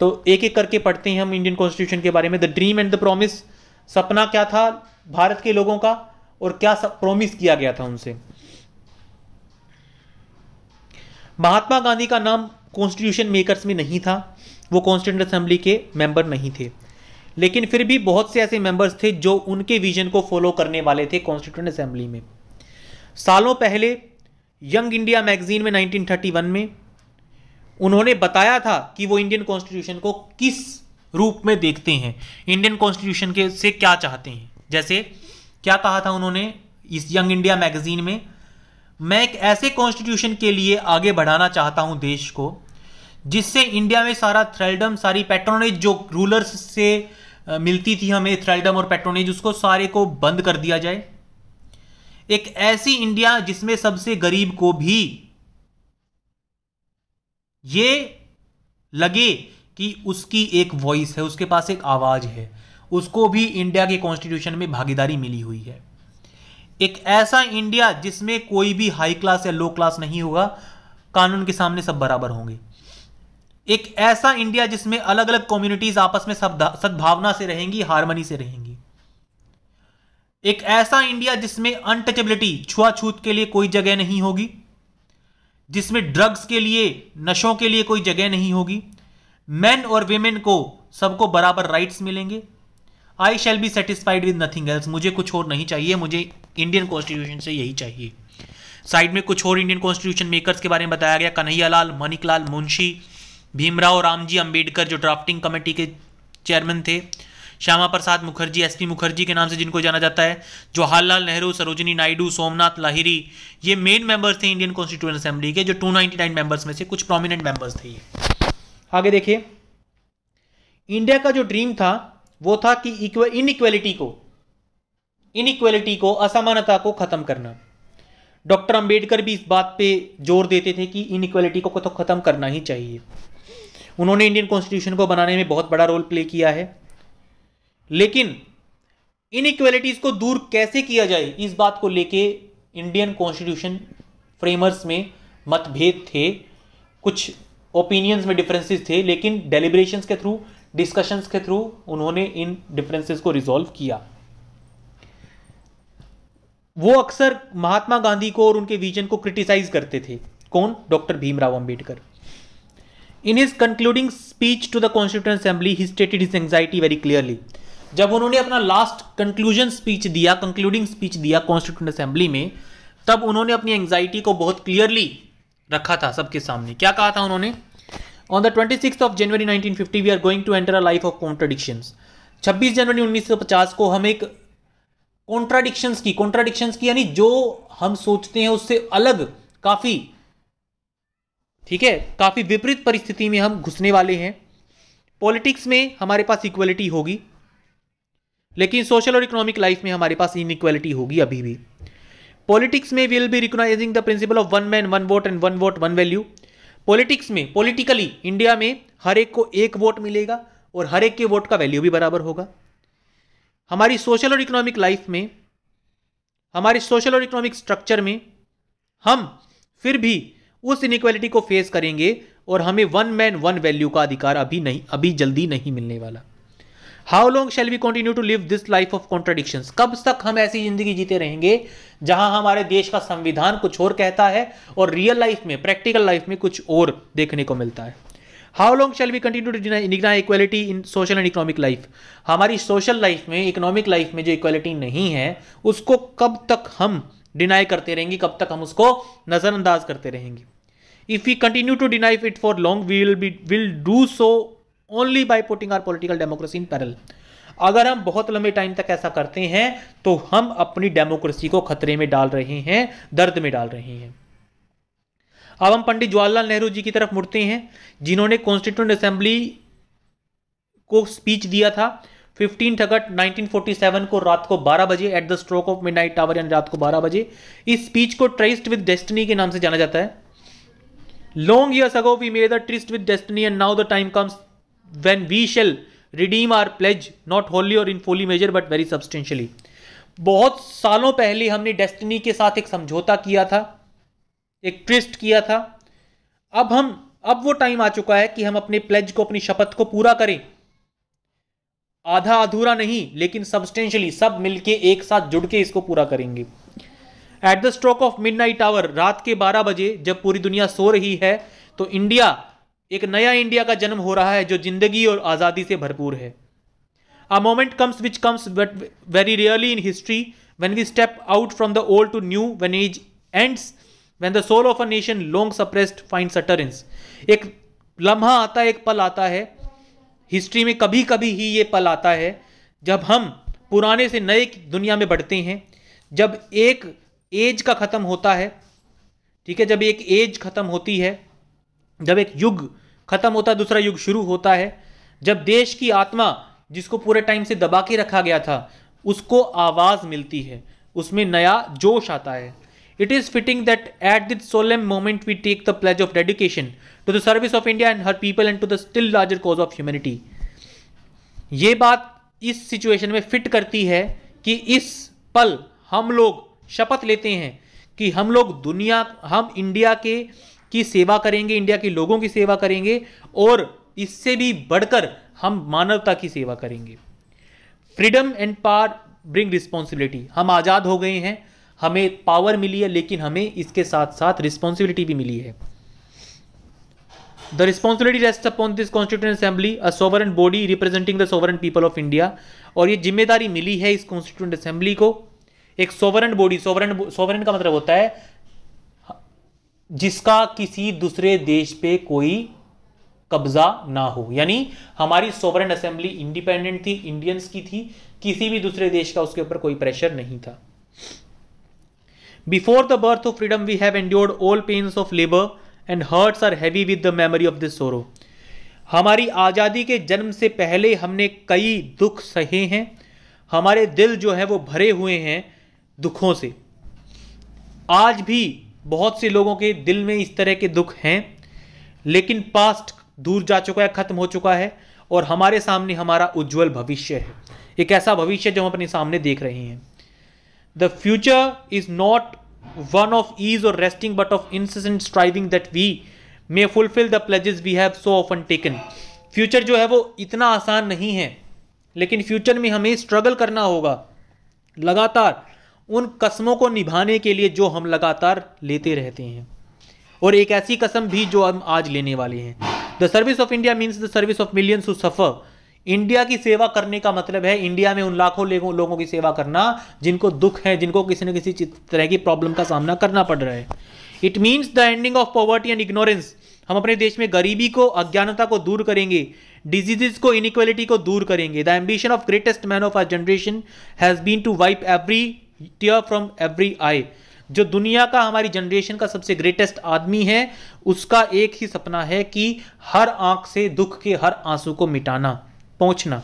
तो एक एक करके पढ़ते हैं हम इंडियन कॉन्स्टिट्यूशन के बारे में the dream and the promise सपना क्या था भारत के लोगों का और क्या प्रोमिस किया गया था उनसे महात्मा गांधी का नाम कॉन्स्टिट्यूशन मेकर्स में नहीं था वो कॉन्स्टिट्यूंट असेंबली के मेंबर नहीं थे लेकिन फिर भी बहुत से ऐसे मेंबर्स थे जो उनके विजन को फॉलो करने वाले थे कॉन्स्टिट्यूंट असेंबली में सालों पहले यंग इंडिया मैगजीन में 1931 में उन्होंने बताया था कि वो इंडियन कॉन्स्टिट्यूशन को किस रूप में देखते हैं इंडियन कॉन्स्टिट्यूशन के से क्या चाहते हैं जैसे क्या कहा था उन्होंने इस यंग इंडिया मैगजीन में मैं एक ऐसे कॉन्स्टिट्यूशन के लिए आगे बढ़ाना चाहता हूं देश को जिससे इंडिया में सारा थ्रेलडम सारी पेट्रोनेज जो रूलर्स से मिलती थी हमें थ्रेलडम और पैट्रोनेज उसको सारे को बंद कर दिया जाए एक ऐसी इंडिया जिसमें सबसे गरीब को भी ये लगे कि उसकी एक वॉइस है उसके पास एक आवाज़ है उसको भी इंडिया के कॉन्स्टिट्यूशन में भागीदारी मिली हुई है एक ऐसा इंडिया जिसमें कोई भी हाई क्लास या लो क्लास नहीं होगा कानून के सामने सब बराबर होंगे एक ऐसा इंडिया जिसमें अलग अलग कम्युनिटीज आपस में सब सद्भावना से रहेंगी हारमोनी से रहेंगी एक ऐसा इंडिया जिसमें अनटचेबिलिटी छुआछूत के लिए कोई जगह नहीं होगी जिसमें ड्रग्स के लिए नशों के लिए कोई जगह नहीं होगी मेन और वेमेन को सबको बराबर राइट्स मिलेंगे I shall be satisfied with nothing else मुझे कुछ और नहीं चाहिए मुझे इंडियन कॉन्स्टिट्यूशन से यही चाहिए साइड में कुछ और इंडियन कॉन्स्टिट्यूशन मेकर्स के बारे में बताया गया कन्हैयालाल मनिकलाल मुंशी भीमराव रामजी अंबेडकर जो ड्राफ्टिंग कमेटी के चेयरमैन थे श्यामा प्रसाद मुखर्जी एसपी मुखर्जी के नाम से जिनको जाना जाता है जवाहरलाल नेहरू सरोजनी नायडू सोमनाथ लाहिरी ये मेन मेंबर्स थे इंडियन कॉन्स्टिट्यूशन असेंबली के जो 299 मेंबर्स में से कुछ प्रोमिनेंट मेंबर्स थे ये आगे देखिए इंडिया का जो ड्रीम था वो था कि इनइक्वलिटी को इक्वेलिटी को असमानता को ख़त्म करना डॉक्टर अंबेडकर भी इस बात पे जोर देते थे कि इनइक्वेलिटी को तो ख़त्म करना ही चाहिए उन्होंने इंडियन कॉन्स्टिट्यूशन को बनाने में बहुत बड़ा रोल प्ले किया है लेकिन इनइक्वेलिटीज को दूर कैसे किया जाए इस बात को लेके इंडियन कॉन्स्टिट्यूशन फ्रेमर्स में मतभेद थे कुछ ओपिनियंस में डिफरेंसेस थे लेकिन डेलिब्रेशंस के थ्रू डिस्कशंस के थ्रू उन्होंने इन डिफरेंसेस को रिजॉल्व किया वो अक्सर महात्मा गांधी को और उनके विजन को क्रिटिसाइज करते थे कौन doctor Bhimrao Ambedkar in his concluding speech to the constituent assembly he stated his anxiety very clearly जब उन्होंने अपना लास्ट कंक्लूजन स्पीच दिया कंक्लूडिंग स्पीच दिया कॉन्स्टिट्यूंट असेंबली में तब उन्होंने अपनी एंग्जाइटी को बहुत क्लियरली रखा था सबके सामने क्या कहा था उन्होंने twenty six of January nineteen fifty we are going to enter a life of contradictions. छब्बीस जनवरी पचास को हम एक कॉन्ट्राडिक्शंस की कॉन्ट्राडिक्शंस की यानी जो हम सोचते हैं उससे अलग काफ़ी ठीक है काफ़ी विपरीत परिस्थिति में हम घुसने वाले हैं पॉलिटिक्स में हमारे पास इक्वलिटी होगी लेकिन सोशल और इकोनॉमिक लाइफ में हमारे पास इनइक्वलिटी होगी अभी भी पॉलिटिक्स में will be recognising the principle of one man one vote and one vote one value politics में पॉलिटिकली इंडिया में हर एक को एक वोट मिलेगा और हर एक के वोट का वैल्यू भी बराबर होगा हमारी सोशल और इकोनॉमिक लाइफ में हमारे सोशल और इकोनॉमिक स्ट्रक्चर में हम फिर भी उस इनक्वालिटी को फेस करेंगे और हमें वन मैन वन वैल्यू का अधिकार अभी नहीं अभी जल्दी नहीं मिलने वाला how long shall we continue to live this life of contradiction कब तक हम ऐसी जिंदगी जीते रहेंगे जहां हमारे देश का संविधान कुछ और कहता है और रियल लाइफ में प्रैक्टिकल लाइफ में कुछ और देखने को मिलता है how long shall we continue to deny equality in social and economic life हमारी सोशल लाइफ में इकोनॉमिक लाइफ में जो इक्वालिटी नहीं है उसको कब तक हम डिनाई करते रहेंगे कब तक हम उसको नज़रअंदाज करते रहेंगे if we continue to deny it for long we will be will do so only by putting our political democracy in peril अगर हम बहुत लंबे टाइम तक ऐसा करते हैं तो हम अपनी डेमोक्रेसी को खतरे में डाल रहे हैं दर्द में डाल रहे हैं अब हम पंडित जवाहरलाल नेहरू जी की तरफ मुड़ते हैं जिन्होंने कॉन्स्टिट्यूंट असेंबली को स्पीच दिया था 15 अगस्त 1947 को रात को 12 बजे at the stroke of midnight hour यानी रात को 12 बजे इस स्पीच को ट्रेस्ट विद डेस्टिनी के नाम से जाना जाता है long years ago we made the tryst with destiny and now the time comes when we shall redeem our pledge not wholly or in fully measure but very substantially बहुत सालों पहले हमने डेस्टिनी के साथ एक समझौता किया था एक ट्रिस्ट किया था अब हम अब वो टाइम आ चुका है कि हम अपने प्लेज को अपनी शपथ को पूरा करें आधा अधूरा नहीं लेकिन सब्सटेंशली सब मिलके एक साथ जुड़ के इसको पूरा करेंगे at the stroke of midnight hour रात के 12 बजे जब पूरी दुनिया सो रही है तो इंडिया एक नया इंडिया का जन्म हो रहा है जो जिंदगी और आज़ादी से भरपूर है a moment comes which comes but very rarely in history when we step out from the old to new when age ends when the soul of a nation long suppressed find utterance एक लम्हा आता है एक पल आता है history में कभी कभी ही ये पल आता है जब हम पुराने से नए दुनिया में बढ़ते हैं जब एक एज का ख़त्म होता है ठीक है जब एक एज ख़त्म होती है जब एक युग खत्म होता है दूसरा युग शुरू होता है जब देश की आत्मा जिसको पूरे टाइम से दबा के रखा गया था उसको आवाज़ मिलती है उसमें नया जोश आता है it is fitting that at this solemn moment we take the pledge of dedication to the service of India and her people and to the still larger cause of humanity ये बात इस सिचुएशन में fit करती है कि इस पल हम लोग शपथ लेते हैं कि हम लोग दुनिया हम इंडिया के की सेवा करेंगे इंडिया के लोगों की सेवा करेंगे और इससे भी बढ़कर हम मानवता की सेवा करेंगे freedom and power bring responsibility हम आज़ाद हो गए हैं हमें पावर मिली है लेकिन हमें इसके साथ साथ रिस्पॉन्सिबिलिटी भी मिली है the responsibility rest upon this constituent assembly a sovereign body representing the sovereign people of India और ये जिम्मेदारी मिली है इस कॉन्स्टिट्यूंट असेंबली को एक सोवरन बॉडी सोवरन सोवरन का मतलब होता है जिसका किसी दूसरे देश पे कोई कब्जा ना हो यानी हमारी सोवरन असेंबली इंडिपेंडेंट थी इंडियंस की थी किसी भी दूसरे देश का उसके ऊपर कोई प्रेशर नहीं था before the birth of freedom we have endured all pains of labour and hearts are heavy with the memory of this sorrow हमारी आज़ादी के जन्म से पहले हमने कई दुख सहे हैं हमारे दिल जो है वो भरे हुए हैं दुखों से आज भी बहुत से लोगों के दिल में इस तरह के दुख हैं लेकिन पास्ट दूर जा चुका है खत्म हो चुका है और हमारे सामने हमारा उज्जवल भविष्य है एक ऐसा भविष्य जो हम अपने सामने देख रहे हैं the future is not one of ease or resting but of incessant striving that we may fulfil the pledges we have so often taken future जो है वो इतना आसान नहीं है लेकिन फ्यूचर में हमें स्ट्रगल करना होगा लगातार उन कसमों को निभाने के लिए जो हम लगातार लेते रहते हैं और एक ऐसी कसम भी जो हम आज लेने वाले हैं the service of India means the service of millions to suffer India की सेवा करने का मतलब है इंडिया में उन लाखों लोगों की सेवा करना जिनको दुख है जिनको किसी न किसी तरह की प्रॉब्लम का सामना करना पड़ रहा है it means the ending of poverty and ignorance हम अपने देश में गरीबी को अज्ञानता को दूर करेंगे डिजीजेज को इनिक्वलिटी को दूर करेंगे the ambition of greatest man of our generation has been to wipe every tear from every eye जो दुनिया का हमारी जनरेशन का सबसे ग्रेटेस्ट आदमी है उसका एक ही सपना है कि हर आंख से दुख के हर आंसू को मिटाना पहुंचना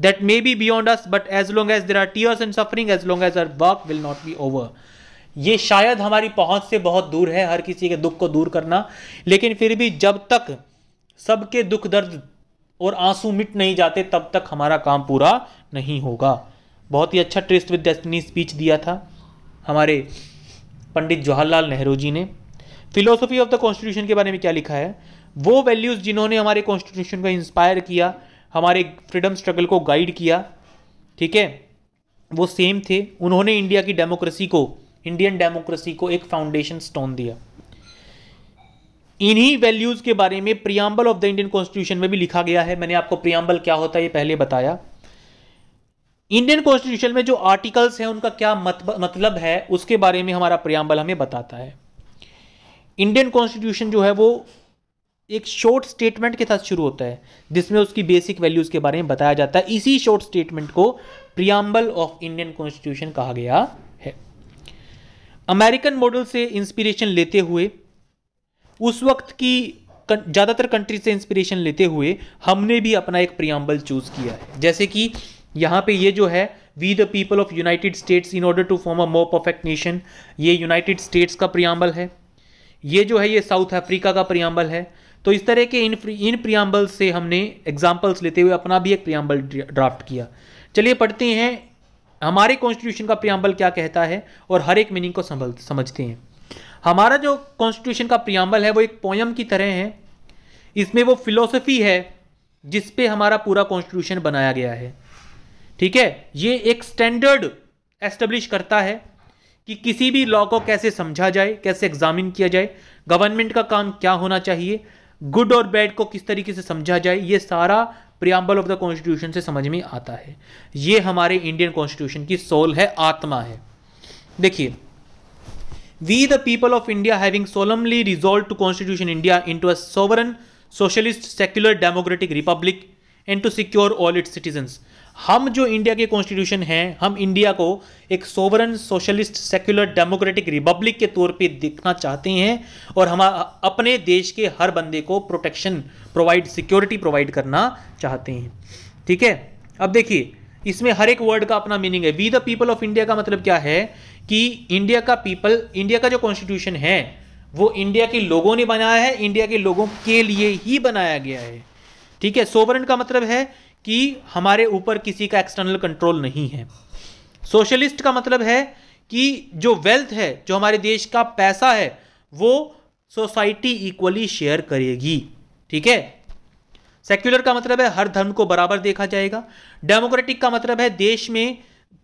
that may be beyond us but as long as there are tears and suffering as long as our work will not be over ये शायद हमारी पहुंच से बहुत दूर है हर किसी के दुख को दूर करना लेकिन फिर भी जब तक सबके दुख दर्द और आंसू मिट नहीं जाते तब तक हमारा काम पूरा नहीं होगा बहुत ही अच्छा ट्रिस्ट विद डेस्टिनी स्पीच दिया था हमारे पंडित जवाहरलाल नेहरू जी ने फिलोसफी ऑफ द कॉन्स्टिट्यूशन के बारे में क्या लिखा है वो वैल्यूज़ जिन्होंने हमारे कॉन्स्टिट्यूशन को इंस्पायर किया हमारे फ्रीडम स्ट्रगल को गाइड किया ठीक है वो सेम थे उन्होंने इंडिया की डेमोक्रेसी को इंडियन डेमोक्रेसी को एक फाउंडेशन स्टोन दिया इन्हीं वैल्यूज़ के बारे में preamble of the Indian constitution में भी लिखा गया है मैंने आपको प्रियाम्बल क्या होता है ये पहले बताया इंडियन कॉन्स्टिट्यूशन में जो आर्टिकल्स हैं उनका क्या मतब, मतलब है उसके बारे में हमारा प्रयाम्बल हमें बताता है इंडियन कॉन्स्टिट्यूशन जो है वो एक शॉर्ट स्टेटमेंट के साथ शुरू होता है जिसमें उसकी बेसिक वैल्यूज के बारे में बताया जाता है इसी शॉर्ट स्टेटमेंट को प्रियाम्बल ऑफ इंडियन कॉन्स्टिट्यूशन कहा गया है अमेरिकन मॉडल से इंस्पिरेशन लेते हुए उस वक्त की ज़्यादातर कंट्री से इंस्पिरेशन लेते हुए हमने भी अपना एक प्रियाम्बल चूज़ किया है जैसे कि यहाँ पे ये जो है we the people of United States in order to form a more perfect nation ये यूनाइटेड स्टेट्स का प्रियाम्बल है ये जो है ये साउथ अफ्रीका का प्रियाम्बल है तो इस तरह के इन इन प्रियाम्बल से हमने एग्जाम्पल्स लेते हुए अपना भी एक प्रियाम्बल ड्राफ्ट किया चलिए पढ़ते हैं हमारे कॉन्स्टिट्यूशन का प्रियाम्बल क्या कहता है और हर एक मीनिंग को संभल समझते हैं हमारा जो कॉन्स्टिट्यूशन का प्रियाम्बल है वो एक पोयम की तरह है इसमें वो फिलोसफी है जिसपे हमारा पूरा कॉन्स्टिट्यूशन बनाया गया है ठीक है ये एक स्टैंडर्ड एस्टेब्लिश करता है कि किसी भी लॉ को कैसे समझा जाए कैसे एग्जामिन किया जाए गवर्नमेंट का काम क्या होना चाहिए गुड और बैड को किस तरीके से समझा जाए ये सारा प्रियम्बल ऑफ द कॉन्स्टिट्यूशन से समझ में आता है ये हमारे इंडियन कॉन्स्टिट्यूशन की सोल है आत्मा है देखिए we the people of India having solemnly resolved to constitution India in to a sovereign socialist secular democratic republic and to secure all its citizens हम जो इंडिया के कॉन्स्टिट्यूशन है हम इंडिया को एक sovereign socialist secular democratic republic के तौर पे देखना चाहते हैं और हम अपने देश के हर बंदे को प्रोटेक्शन प्रोवाइड सिक्योरिटी प्रोवाइड करना चाहते हैं ठीक है अब देखिए इसमें हर एक वर्ड का अपना मीनिंग है we the people of India का मतलब क्या है कि इंडिया का पीपल इंडिया का जो कॉन्स्टिट्यूशन है वो इंडिया के लोगों ने बनाया है इंडिया के लोगों के लिए ही बनाया गया है ठीक है सोवरन का मतलब है कि हमारे ऊपर किसी का एक्सटर्नल कंट्रोल नहीं है सोशलिस्ट का मतलब है कि जो वेल्थ है जो हमारे देश का पैसा है वो सोसाइटी इक्वली शेयर करेगी ठीक है सेक्युलर का मतलब है हर धर्म को बराबर देखा जाएगा डेमोक्रेटिक का मतलब है देश में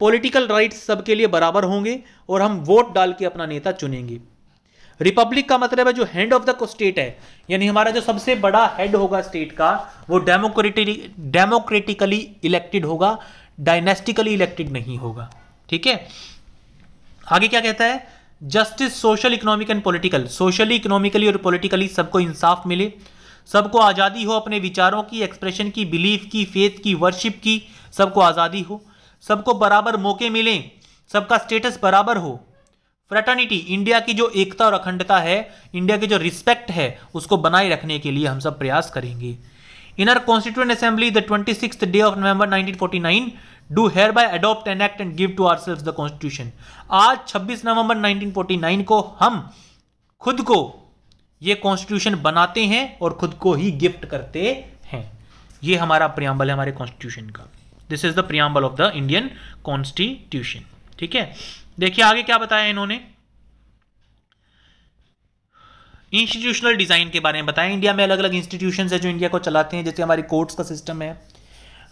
पॉलिटिकल राइट्स सबके लिए बराबर होंगे और हम वोट डाल के अपना नेता चुनेंगे रिपब्लिक का मतलब है जो हेड ऑफ द स्टेट है यानी हमारा जो सबसे बड़ा हेड होगा स्टेट का वो डेमोक्रेटिक डेमोक्रेटिकली इलेक्टेड होगा डायनेस्टिकली इलेक्टेड नहीं होगा ठीक है आगे क्या कहता है justice social economic and political socially economically और पॉलिटिकली सबको इंसाफ मिले सबको आज़ादी हो अपने विचारों की एक्सप्रेशन की बिलीफ की फेथ की वर्शिप की सबको आज़ादी हो सबको बराबर मौके मिलें सबका स्टेटस बराबर हो फ्रेटर्निटी इंडिया की जो एकता और अखंडता है इंडिया की जो रिस्पेक्ट है उसको बनाए रखने के लिए हम सब प्रयास करेंगे in our constituent assembly the twenty six day of November 1949 do hereby adopt enact and give to our self the constitution आज 26 नवंबर 1949 को हम खुद को ये कॉन्स्टिट्यूशन बनाते हैं और खुद को ही गिफ्ट करते हैं ये हमारा प्रियाम्बल है हमारे कॉन्स्टिट्यूशन का this is the preamble of the Indian constitution ठीक है देखिए आगे क्या बताया इन्होंने इंस्टीट्यूशनल डिज़ाइन के बारे में बताया इंडिया में अलग अलग इंस्टीट्यूशन है जो इंडिया को चलाते हैं जैसे हमारी कोर्ट्स का सिस्टम है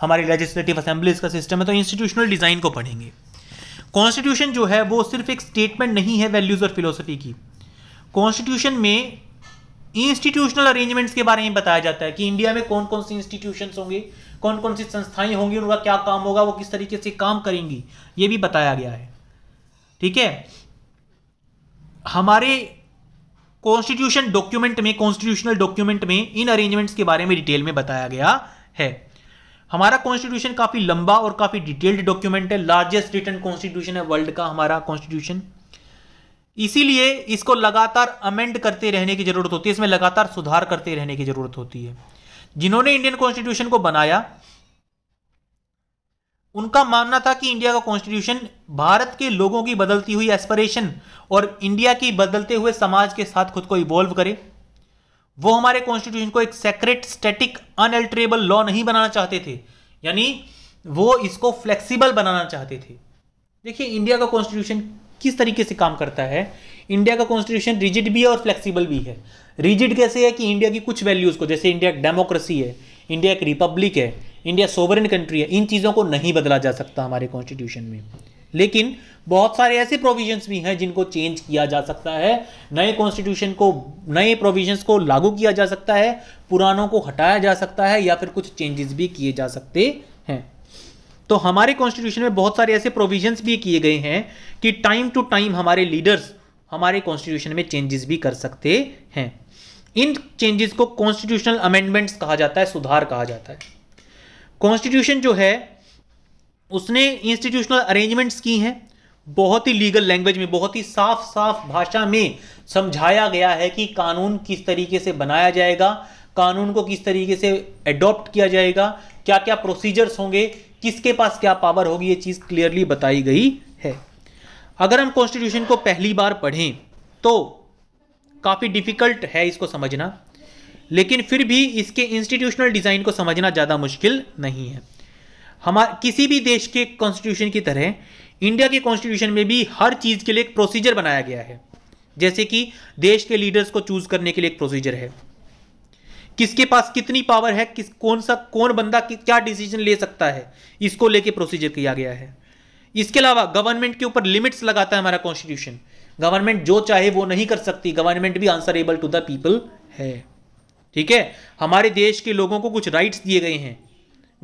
हमारी लेजिस्लेटिव असेंबलीज का सिस्टम है तो इंस्टीट्यूशनल डिज़ाइन को पढ़ेंगे कॉन्स्टिट्यूशन जो है वो सिर्फ एक स्टेटमेंट नहीं है वैल्यूज़ और फिलोसफी की कॉन्स्टिट्यूशन में इंस्टीट्यूशनल अरेंजमेंट्स के बारे में बताया जाता है कि इंडिया में कौन कौन सी इंस्टीट्यूशन होंगे कौन कौन सी संस्थाएं होंगी उनका क्या काम होगा वो किस तरीके से काम करेंगी ये भी बताया गया है ठीक है हमारे कॉन्स्टिट्यूशन डॉक्यूमेंट में कॉन्स्टिट्यूशनल डॉक्यूमेंट में इन अरेंजमेंट्स के बारे में डिटेल में बताया गया है हमारा कॉन्स्टिट्यूशन काफी लंबा और काफी डिटेल्ड डॉक्यूमेंट है लार्जेस्ट रिटर्न कॉन्स्टिट्यूशन है वर्ल्ड का हमारा कॉन्स्टिट्यूशन इसीलिए इसको लगातार अमेंड करते रहने की जरूरत होती है इसमें लगातार सुधार करते रहने की जरूरत होती है जिन्होंने इंडियन कॉन्स्टिट्यूशन को बनाया उनका मानना था कि इंडिया का कॉन्स्टिट्यूशन भारत के लोगों की बदलती हुई एस्परेशन और इंडिया की बदलते हुए समाज के साथ खुद को इवॉल्व करे वो हमारे कॉन्स्टिट्यूशन को एक सेक्रेट स्टैटिक अनअल्टरेबल लॉ नहीं बनाना चाहते थे यानी वो इसको फ्लेक्सिबल बनाना चाहते थे देखिए इंडिया का कॉन्स्टिट्यूशन किस तरीके से काम करता है इंडिया का कॉन्स्टिट्यूशन रिजिड भी है और फ्लेक्सिबल भी है रिजिड कैसे है कि इंडिया की कुछ वैल्यूज़ को जैसे इंडिया एक डेमोक्रेसी है इंडिया एक रिपब्लिक है इंडिया सोवरन कंट्री है इन चीज़ों को नहीं बदला जा सकता हमारे कॉन्स्टिट्यूशन में लेकिन बहुत सारे ऐसे प्रोविजंस भी हैं जिनको चेंज किया जा सकता है नए कॉन्स्टिट्यूशन को नए प्रोविजंस को लागू किया जा सकता है पुरानों को हटाया जा सकता है या फिर कुछ चेंजेस भी किए जा सकते हैं तो हमारे कॉन्स्टिट्यूशन में बहुत सारे ऐसे प्रोविजंस भी किए गए हैं कि टाइम टू टाइम हमारे लीडर्स हमारे कॉन्स्टिट्यूशन में चेंजेस भी कर सकते हैं इन चेंजेस को कॉन्स्टिट्यूशनल अमेंडमेंट्स कहा जाता है सुधार कहा जाता है कॉन्स्टिट्यूशन जो है उसने इंस्टीट्यूशनल अरेंजमेंट्स की हैं बहुत ही लीगल लैंग्वेज में बहुत ही साफ साफ भाषा में समझाया गया है कि कानून किस तरीके से बनाया जाएगा कानून को किस तरीके से एडॉप्ट किया जाएगा क्या क्या प्रोसीजर्स होंगे किसके पास क्या पावर होगी ये चीज़ क्लियरली बताई गई है अगर हम कॉन्स्टिट्यूशन को पहली बार पढ़ें तो काफ़ी डिफिकल्ट है इसको समझना लेकिन फिर भी इसके इंस्टीट्यूशनल डिज़ाइन को समझना ज़्यादा मुश्किल नहीं है हमारे किसी भी देश के कॉन्स्टिट्यूशन की तरह इंडिया के कॉन्स्टिट्यूशन में भी हर चीज़ के लिए एक प्रोसीजर बनाया गया है जैसे कि देश के लीडर्स को चूज़ करने के लिए एक प्रोसीजर है किसके पास कितनी पावर है किस कौन सा कौन बंदा क्या डिसीजन ले सकता है इसको लेके प्रोसीजर किया गया है इसके अलावा गवर्नमेंट के ऊपर लिमिट्स लगाता है हमारा कॉन्स्टिट्यूशन गवर्नमेंट जो चाहे वो नहीं कर सकती गवर्नमेंट भी आंसरेबल टू द पीपल है ठीक है हमारे देश के लोगों को कुछ राइट्स दिए गए हैं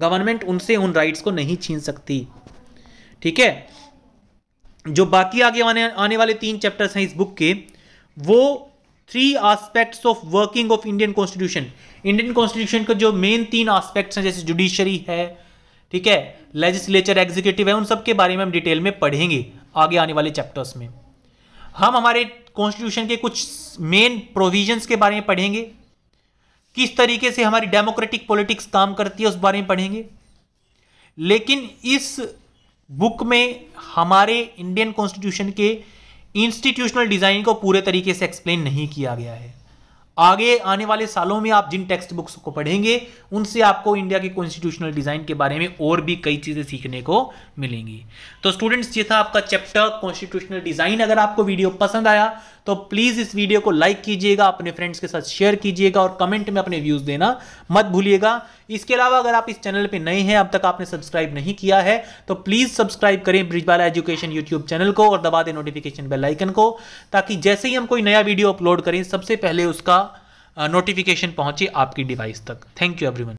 गवर्नमेंट उनसे उन राइट्स को नहीं छीन सकती ठीक है जो बाकी आगे आने आने वाले तीन चैप्टर्स हैं इस बुक के वो three aspects of working of Indian constitution Indian constitution का जो मेन तीन आस्पेक्ट्स हैं जैसे जुडिशरी है ठीक है लेजिस्लेचर एग्जीक्यूटिव है उन सब के बारे में हम डिटेल में पढ़ेंगे आगे आने वाले चैप्टर्स में हम हमारे कॉन्स्टिट्यूशन के कुछ मेन प्रोविजंस के बारे में पढ़ेंगे किस तरीके से हमारी डेमोक्रेटिक पॉलिटिक्स काम करती है उस बारे में पढ़ेंगे लेकिन इस बुक में हमारे इंडियन कॉन्स्टिट्यूशन के इंस्टीट्यूशनल डिज़ाइन को पूरे तरीके से एक्सप्लेन नहीं किया गया है आगे आने वाले सालों में आप जिन टेक्स्ट बुक्स को पढ़ेंगे उनसे आपको इंडिया के कॉन्स्टिट्यूशनल डिज़ाइन के बारे में और भी कई चीज़ें सीखने को मिलेंगी तो स्टूडेंट्स ये था आपका चैप्टर कॉन्स्टिट्यूशनल डिज़ाइन अगर आपको वीडियो पसंद आया तो प्लीज़ इस वीडियो को लाइक कीजिएगा अपने फ्रेंड्स के साथ शेयर कीजिएगा और कमेंट में अपने व्यूज़ देना मत भूलिएगा इसके अलावा अगर आप इस चैनल पर नए हैं अब तक आपने सब्सक्राइब नहीं किया है तो प्लीज़ सब्सक्राइब करें ब्रिजवाला एजुकेशन यूट्यूब चैनल को और दबा दें नोटिफिकेशन बेलाइकन को ताकि जैसे ही हम कोई नया वीडियो अपलोड करें सबसे पहले उसका नोटिफिकेशन पहुंचे आपकी डिवाइस तक थैंक यू एवरीवन